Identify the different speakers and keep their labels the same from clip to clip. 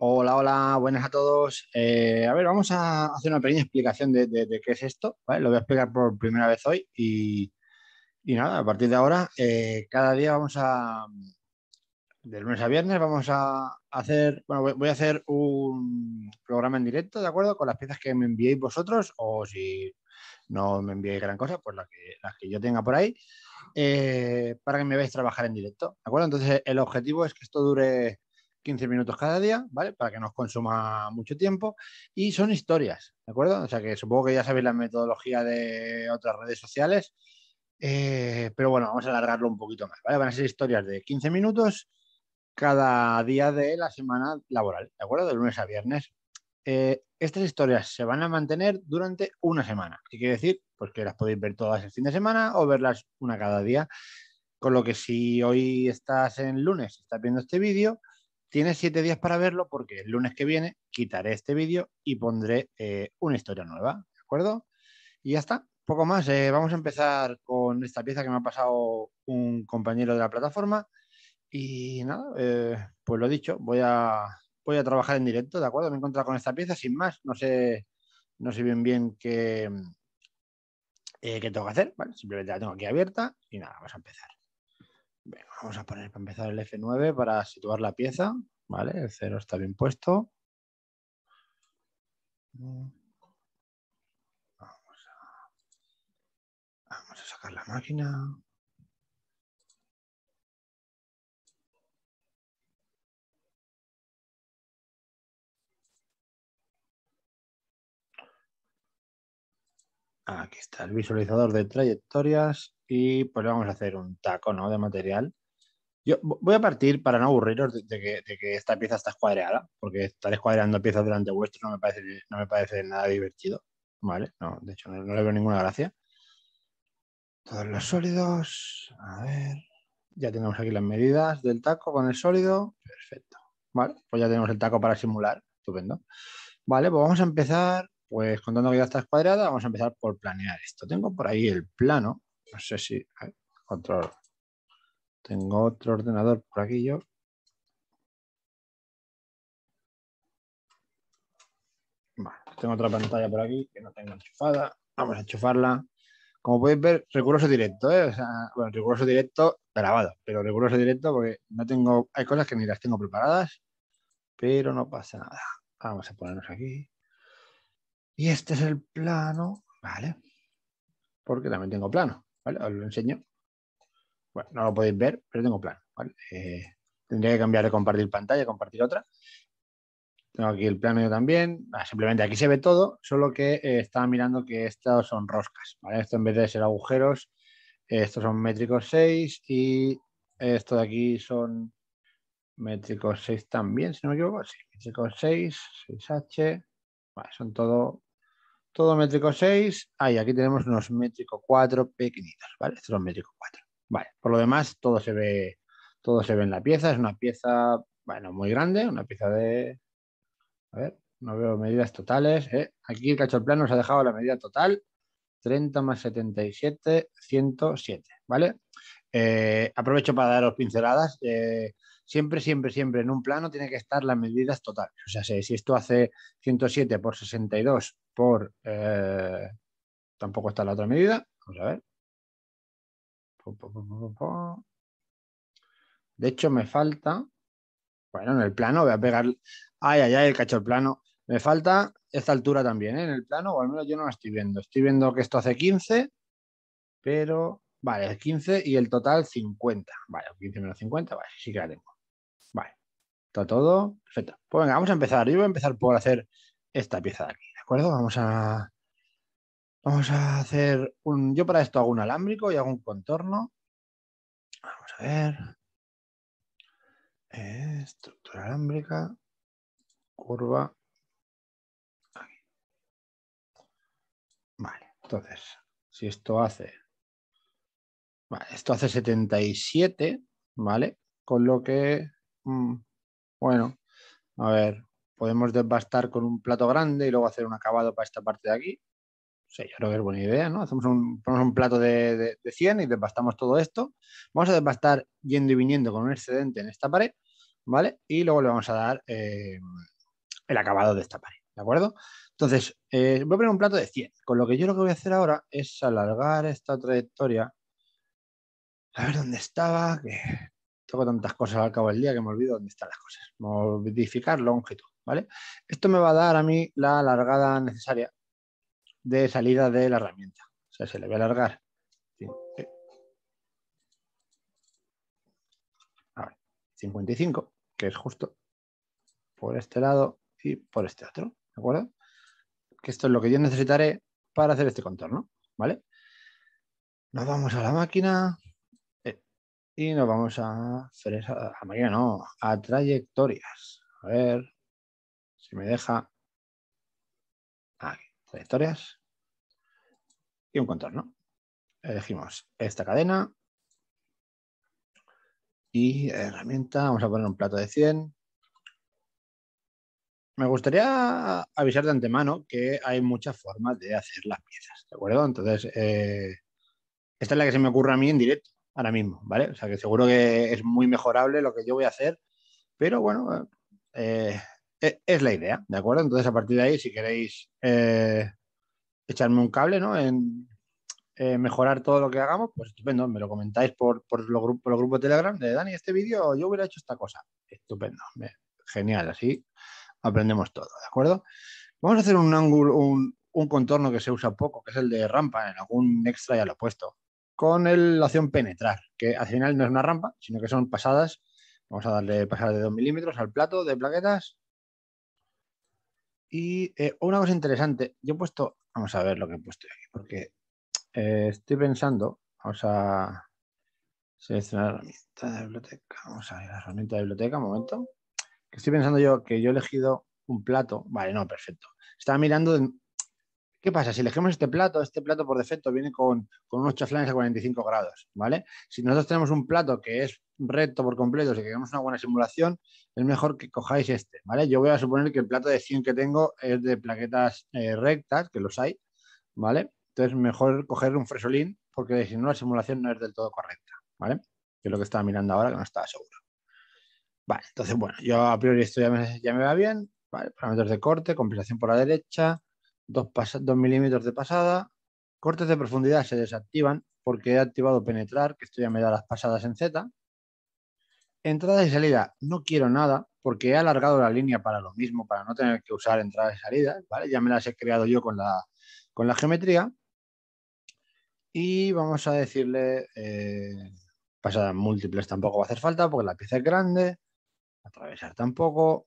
Speaker 1: Hola, hola, buenas a todos. Eh, a ver, vamos a hacer una pequeña explicación de, qué es esto. Lo voy a explicar por primera vez hoy y, nada, a partir de ahora, eh, cada día vamos a, de lunes a viernes, vamos a hacer, bueno, voy a hacer un programa en directo, ¿de acuerdo? Con las piezas que me enviéis vosotros o si no me enviéis gran cosa, pues las que, las que yo tenga por ahí, eh, para que me veáis trabajar en directo, ¿de acuerdo? Entonces, el objetivo es que esto dure 15 minutos cada día, ¿vale? Para que no os consuma mucho tiempo. Y son historias, ¿de acuerdo? O sea que supongo que ya sabéis la metodología de otras redes sociales. Eh, pero bueno, vamos a alargarlo un poquito más, ¿vale? Van a ser historias de 15 minutos cada día de la semana laboral, ¿de acuerdo? De lunes a viernes. Eh, estas historias se van a mantener durante una semana. ¿Qué quiere decir? Pues que las podéis ver todas el fin de semana o verlas una cada día. Con lo que si hoy estás en lunes estás viendo este vídeo, Tienes siete días para verlo porque el lunes que viene quitaré este vídeo y pondré eh, una historia nueva, ¿de acuerdo? Y ya está, poco más. Eh, vamos a empezar con esta pieza que me ha pasado un compañero de la plataforma. Y nada, eh, pues lo dicho, voy a, voy a trabajar en directo, ¿de acuerdo? Me he encontrado con esta pieza sin más. No sé, no sé bien bien qué, tengo que hacer. simplemente la tengo aquí abierta y nada, vamos a empezar vamos a poner para empezar el F9 para situar la pieza. Vale, el cero está bien puesto. vamos a sacar la máquina. Aquí está el visualizador de trayectorias y pues vamos a hacer un taco ¿no? de material. Yo voy a partir, para no aburriros, de, que, esta pieza está escuadreada, porque estar escuadreando piezas delante vuestro no me parece, no me parece nada divertido, ¿vale? No, de hecho, no, le veo ninguna gracia. Todos los sólidos, a ver, ya tenemos aquí las medidas del taco con el sólido, perfecto, ¿vale? Pues ya tenemos el taco para simular, estupendo. Vale, pues vamos a empezar, pues contando que ya está escuadrada, vamos a empezar por planear esto. Tengo por ahí el plano, no sé si control. Tengo otro ordenador por aquí yo. tengo otra pantalla por aquí que no tengo enchufada. Vamos a enchufarla. Como podéis ver, recurso directo, ¿eh? bueno, recurso directo grabado, pero recurso directo porque no tengo, hay cosas que ni las tengo preparadas, pero no pasa nada. Vamos a ponernos aquí. Y este es el plano, ¿vale? Porque también tengo plano. Os lo enseño. Bueno, no lo podéis ver, pero tengo plan, eh, tendría que cambiar de compartir pantalla, compartir otra. Tengo aquí el plano yo también. Ah, simplemente aquí se ve todo, solo que eh, estaba mirando que estos son roscas, Esto en vez de ser agujeros, estos son métricos 6 y esto de aquí son métricos 6 también, si no me equivoco. métricos 6, 6H. son todo todo métrico 6. Ahí, aquí tenemos unos métricos 4 pequeñitos, ¿vale? Estos son métrico 4. Vale, por lo demás, todo se ve, todo se ve en la pieza. Es una pieza, bueno, muy grande, una pieza de. A ver, no veo medidas totales. ¿eh? Aquí el plano nos ha dejado la medida total. 30 más 77, 107, ¿vale? Eh, aprovecho para daros pinceladas siempre, siempre, siempre en un plano tiene que estar las medidas totales. O sea, si, esto hace 107 por 62 por... Eh, tampoco está la otra medida. Vamos a ver. De hecho, me falta... Bueno, en el plano voy a pegar... Ay, ay, ay, el cacho el plano. Me falta esta altura también, ¿eh? en el plano, o al menos yo no la estoy viendo. Estoy viendo que esto hace 15, pero... Vale, 15 y el total 50. Vale, 15 menos 50, vale, sí que la tengo. Vale, está todo perfecto. Pues venga, vamos a empezar. Yo voy a empezar por hacer esta pieza de aquí, ¿de acuerdo? Vamos a, vamos a hacer un... Yo para esto hago un alámbrico y hago un contorno. Vamos a ver. estructura alámbrica, curva. Vale, entonces, si esto hace... Vale, esto hace 77, ¿vale? Con lo que Mm, bueno, a ver, podemos desbastar con un plato grande y luego hacer un acabado para esta parte de aquí. Sí, yo creo que es buena idea, ¿no? Hacemos un, plato de, 100 y desbastamos todo esto. Vamos a desbastar yendo y viniendo con un excedente en esta pared, ¿vale? Y luego le vamos a dar eh, el acabado de esta pared, ¿de acuerdo? Entonces, eh, voy a poner un plato de 100. Con lo que yo lo que voy a hacer ahora es alargar esta trayectoria. A ver dónde estaba. Que tengo tantas cosas al cabo del día que me olvido dónde están las cosas. Modificar longitud, ¿vale? Esto me va a dar a mí la alargada necesaria de salida de la herramienta. O sea, se le va a alargar. 55, que es justo por este lado y por este otro, ¿de acuerdo? Que esto es lo que yo necesitaré para hacer este contorno, ¿vale? Nos vamos a la máquina, y nos vamos a, fresa, a no, a trayectorias. A ver si me deja. Aquí, trayectorias. Y un contorno. Elegimos esta cadena. Y herramienta, vamos a poner un plato de 100. Me gustaría avisar de antemano que hay muchas formas de hacer las piezas, ¿de acuerdo? Entonces, eh, esta es la que se me ocurre a mí en directo ahora mismo, ¿vale? O sea que seguro que es muy mejorable lo que yo voy a hacer, pero bueno, eh, eh, es la idea, ¿de acuerdo? Entonces, a partir de ahí, si queréis eh, echarme un cable, ¿no? En mejorar todo lo que hagamos, pues estupendo, me lo comentáis por, por, los, por grupos Telegram, de Dani, este vídeo yo hubiera hecho esta cosa, estupendo, genial, así aprendemos todo, ¿de acuerdo? Vamos a hacer un ángulo, un, un contorno que se usa poco, que es el de rampa, en algún extra ya lo he puesto, con la opción penetrar, que al final no es una rampa, sino que son pasadas. Vamos a darle pasadas de 2 milímetros al plato de plaquetas. Y eh, una cosa interesante, yo he puesto, vamos a ver lo que he puesto aquí, porque eh, estoy pensando, vamos a seleccionar la herramienta de biblioteca, vamos a ir a herramienta de biblioteca, un momento, que estoy pensando yo que yo he elegido un plato, vale, no, perfecto. Estaba mirando ¿Qué pasa? Si elegimos este plato, este plato por defecto viene con, con unos chaflanes a 45 grados, ¿vale? Si nosotros tenemos un plato que es recto por completo, si queremos una buena simulación, es mejor que cojáis este, ¿vale? Yo voy a suponer que el plato de 100 que tengo es de plaquetas eh, rectas, que los hay, ¿vale? Entonces mejor coger un fresolín, porque si no la simulación no es del todo correcta, ¿vale? Que es lo que estaba mirando ahora, que no estaba seguro. Vale, entonces, bueno, yo a priori esto ya me, ya me va bien, ¿vale? Parámetros de corte, compensación por la derecha, 2, milímetros de pasada. Cortes de profundidad se desactivan porque he activado penetrar, que esto ya me da las pasadas en Z. Entradas y salidas, no quiero nada porque he alargado la línea para lo mismo, para no tener que usar entradas y salidas, ¿vale? Ya me las he creado yo con la, geometría. Y vamos a decirle eh, pasadas múltiples tampoco va a hacer falta porque la pieza es grande, atravesar tampoco,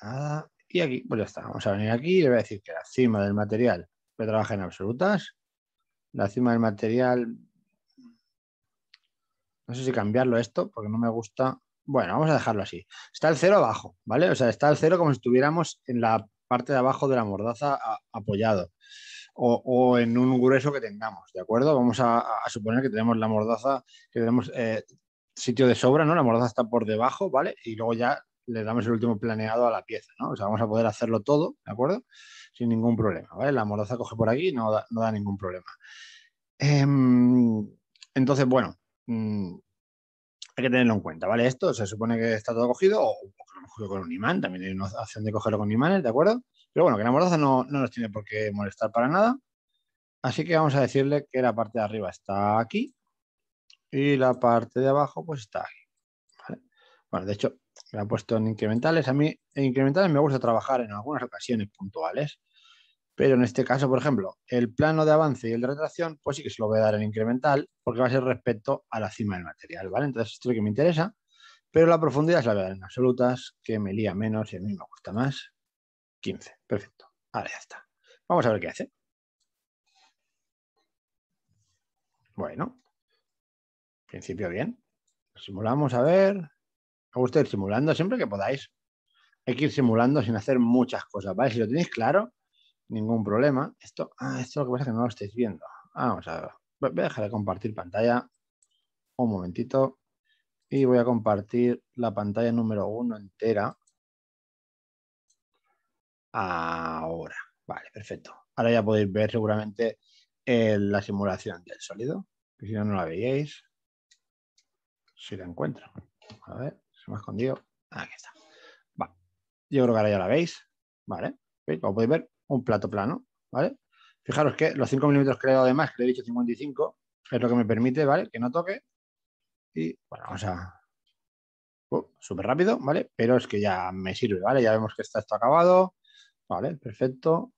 Speaker 1: nada y aquí, pues ya está. Vamos a venir aquí y le voy a decir que la cima del material que trabaja en absolutas, la cima del material, no sé si cambiarlo esto porque no me gusta. Bueno, vamos a dejarlo así. Está el cero abajo, ¿vale? O sea, está el cero como si estuviéramos en la parte de abajo de la mordaza apoyado o, en un grueso que tengamos, ¿de acuerdo? Vamos a, suponer que tenemos la mordaza, que tenemos eh, sitio de sobra, ¿no? La mordaza está por debajo, ¿vale? Y luego ya le damos el último planeado a la pieza, ¿no? O sea, vamos a poder hacerlo todo, ¿de acuerdo? Sin ningún problema, ¿vale? La mordaza coge por aquí, no da, no da ningún problema. Em, entonces, bueno, mm, hay que tenerlo en cuenta, ¿vale? Esto se supone que está todo cogido, o, lo cogido con un imán, también hay una opción de cogerlo con imanes, ¿de acuerdo? Pero bueno, que la mordaza no, no nos tiene por qué molestar para nada. Así que vamos a decirle que la parte de arriba está aquí y la parte de abajo pues está aquí. Bueno, de hecho, me ha puesto en incrementales. A mí en incrementales me gusta trabajar en algunas ocasiones puntuales, pero en este caso, por ejemplo, el plano de avance y el de retracción, pues sí que se lo voy a dar en incremental porque va a ser respecto a la cima del material, ¿vale? Entonces esto es lo que me interesa, pero la profundidad es la verdad en absolutas, que me lía menos y a mí me gusta más. 15, perfecto. Ahora ya está. Vamos a ver qué hace. Bueno, principio bien. Simulamos a ver. Me gusta ir simulando siempre que podáis. Hay que ir simulando sin hacer muchas cosas, ¿vale? Si lo tenéis claro, ningún problema. Esto, ah, esto lo que pasa es que no lo estáis viendo. vamos a ver. Voy a dejar de compartir pantalla. Un momentito. Y voy a compartir la pantalla número uno entera. Ahora. Vale, perfecto. Ahora ya podéis ver seguramente eh, la simulación del sólido. Que si no, no la veíais. Si la encuentro. A ver. Se me ha escondido. Aquí está. Yo creo que ahora ya la veis. Vale. Como podéis ver, un plato plano. ¿Vale? Fijaros que los 5 milímetros que le he dado de más, que le he dicho 55, es lo que me permite, ¿vale? Que no toque. Y bueno, vamos a. Uh, súper rápido, ¿vale? Pero es que ya me sirve, ¿vale? Ya vemos que está esto acabado. Vale, perfecto.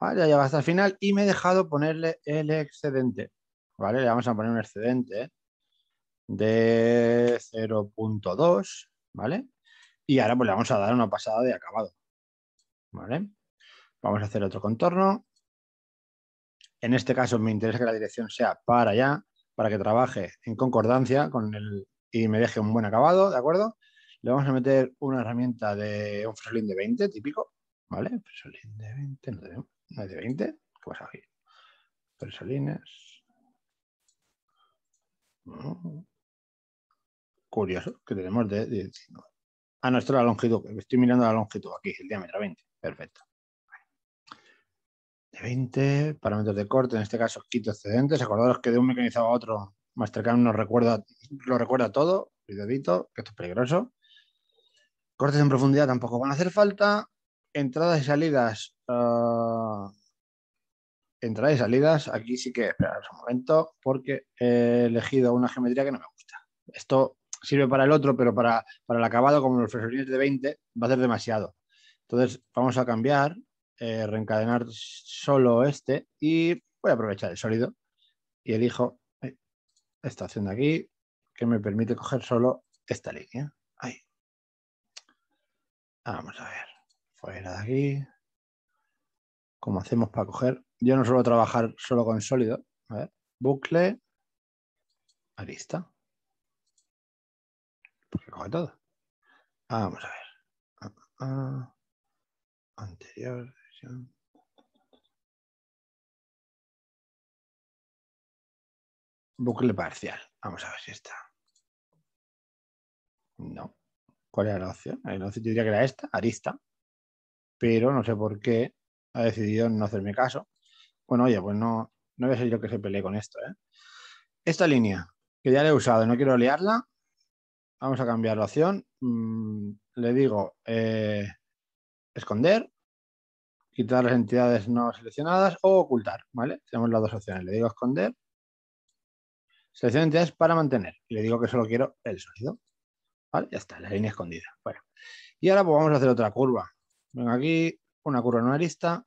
Speaker 1: Vale, ya llega hasta el final y me he dejado ponerle el excedente. Vale, le vamos a poner un excedente. ¿eh? de 0.2, ¿vale? Y ahora pues le vamos a dar una pasada de acabado, ¿vale? Vamos a hacer otro contorno. En este caso me interesa que la dirección sea para allá, para que trabaje en concordancia con el y me deje un buen acabado, ¿de acuerdo? Le vamos a meter una herramienta de un fresolín de 20, típico, ¿vale? fresolín de 20, no tenemos, no de 20, ¿qué pues aquí? Fresolines. Mm curioso que tenemos de, de a la longitud. Estoy mirando la longitud aquí, el diámetro 20. Perfecto. De 20, parámetros de corte, en este caso quito excedentes. Acordaros que de un mecanizado a otro, Mastercam nos recuerda, lo recuerda todo. Cuidadito, que esto es peligroso. Cortes en profundidad tampoco van a hacer falta. Entradas y salidas. Ah, entradas y salidas. Aquí sí que esperad un momento porque he elegido una geometría que no me gusta. Esto sirve para el otro, pero para, el acabado, como los fresorines de 20, va a ser demasiado. Entonces vamos a cambiar, eh, reencadenar solo este y voy a aprovechar el sólido y elijo eh, esta opción de aquí que me permite coger solo esta línea. Ahí. Vamos a ver, fuera de aquí. ¿Cómo hacemos para coger? Yo no suelo trabajar solo con sólido. A ver, bucle, arista. Porque pues coge todo. Vamos a ver. Ah, ah. anterior. Bucle parcial. Vamos a ver si está. No. ¿Cuál era la opción? yo diría que era esta, arista. Pero no sé por qué ha decidido no hacerme caso. Bueno, oye, pues no, no voy a ser yo que se pelee con esto. ¿eh? Esta línea, que ya la he usado, no quiero liarla, Vamos a cambiar la opción, mm, le digo eh, esconder, quitar las entidades no seleccionadas o ocultar, ¿vale? Tenemos las dos opciones. Le digo esconder, selecciono entidades para mantener. Y le digo que solo quiero el sólido, ¿Vale? Ya está, la línea escondida. Bueno. Y ahora pues, vamos a hacer otra curva. Vengo aquí, una curva en una lista.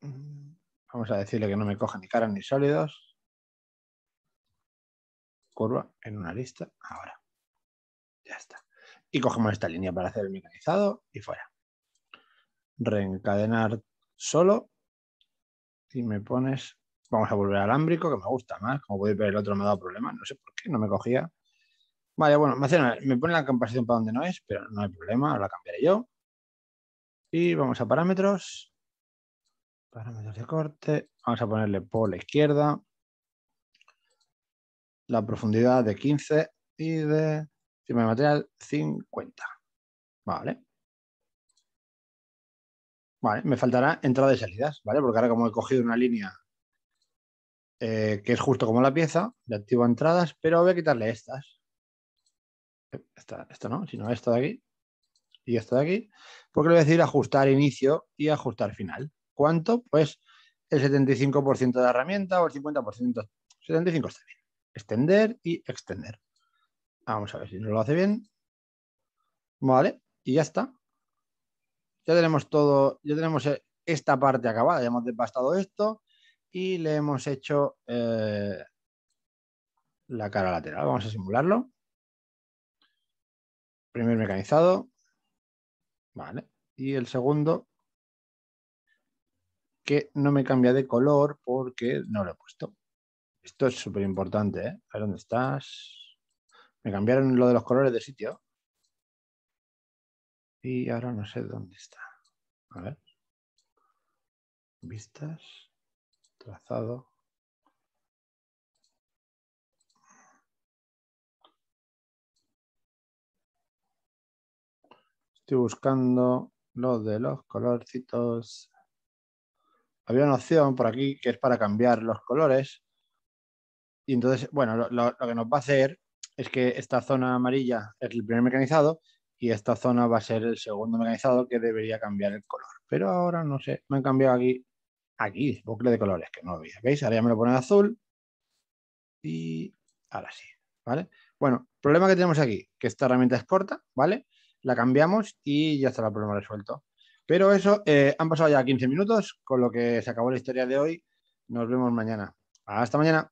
Speaker 1: Vamos a decirle que no me coja ni caras ni sólidos curva en una lista ahora. Ya está. Y cogemos esta línea para hacer el mecanizado y fuera. Reencadenar solo. Y me pones... Vamos a volver al alámbrico, que me gusta más. Como podéis ver, el otro me ha dado problemas. No sé por qué, no me cogía. vaya bueno, me, me pone la comparación para donde no es, pero no hay problema, la cambiaré yo. Y vamos a parámetros. Parámetros de corte. Vamos a ponerle por la izquierda la profundidad de 15 y de encima de material 50. Vale. Vale, me faltará entrada y salidas, ¿vale? Porque ahora como he cogido una línea eh, que es justo como la pieza, le activo entradas, pero voy a quitarle estas. Esta, no, sino esta de aquí y esto de aquí, porque le voy a decir ajustar inicio y ajustar final. ¿Cuánto? Pues el 75% de la herramienta o el 50%. 75 está bien extender y extender. Vamos a ver si nos lo hace bien. Vale, y ya está. Ya tenemos todo, ya tenemos eh, esta parte acabada, ya hemos despastado esto y le hemos hecho eh, la cara lateral. Vamos a simularlo. Primer mecanizado. Vale. Y el segundo, que no me cambia de color porque no lo he puesto. Esto es súper importante, ¿eh? A ver dónde estás. Me cambiaron lo de los colores de sitio. Y ahora no sé dónde está. A ver. Vistas. Trazado. Estoy buscando lo de los colorcitos. Había una opción por aquí que es para cambiar los colores y entonces, bueno, lo, que nos va a hacer es que esta zona amarilla es el primer mecanizado y esta zona va a ser el segundo mecanizado que debería cambiar el color. Pero ahora no sé, me han cambiado aquí, aquí, bucle de colores, que no lo ¿Veis? Ahora ya me lo ponen azul y ahora sí, ¿vale? Bueno, problema que tenemos aquí, que esta herramienta es corta, ¿vale? La cambiamos y ya está el problema resuelto. Pero eso, eh, han pasado ya 15 minutos, con lo que se acabó la historia de hoy. Nos vemos mañana. Hasta mañana.